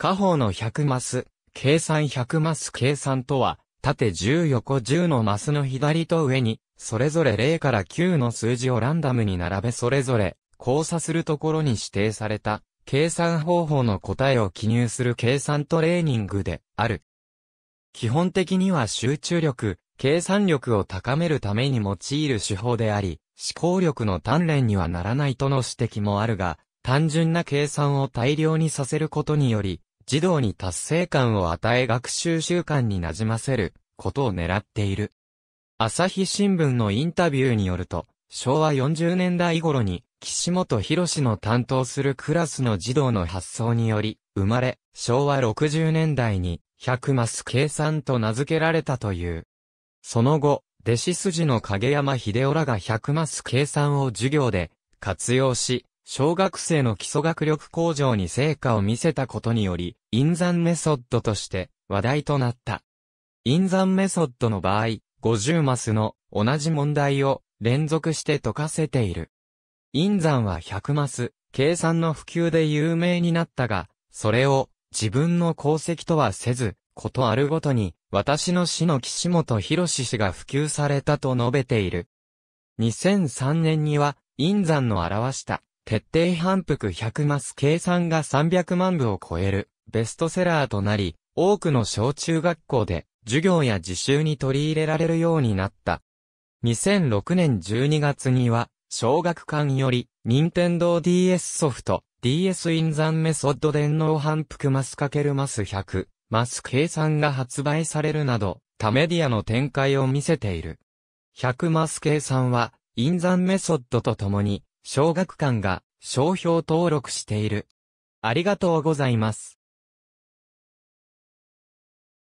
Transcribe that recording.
下方の100マス、計算100マス計算とは、縦10横10のマスの左と上に、それぞれ0から9の数字をランダムに並べそれぞれ、交差するところに指定された、計算方法の答えを記入する計算トレーニングである。基本的には集中力、計算力を高めるために用いる手法であり、思考力の鍛錬にはならないとの指摘もあるが、単純な計算を大量にさせることにより、児童に達成感を与え学習習慣になじませることを狙っている。朝日新聞のインタビューによると、昭和40年代頃に、岸本博の担当するクラスの児童の発想により、生まれ、昭和60年代に、100マス計算と名付けられたという。その後、弟子筋の影山秀夫らが100マス計算を授業で活用し、小学生の基礎学力向上に成果を見せたことにより、印山メソッドとして話題となった。印山メソッドの場合、50マスの同じ問題を連続して解かせている。印山は100マス、計算の普及で有名になったが、それを自分の功績とはせず、ことあるごとに、私の死の岸本博氏が普及されたと述べている。2003年には、印山の表した徹底反復100マス計算が300万部を超えるベストセラーとなり、多くの小中学校で授業や自習に取り入れられるようになった。2006年12月には、小学館より、任天堂 DS ソフト、DS インザンメソッド電脳反復マス×マス100、マス計算が発売されるなど、他メディアの展開を見せている。100マス計算は、インザンメソッドとともに、小学館が商標登録している。ありがとうございます。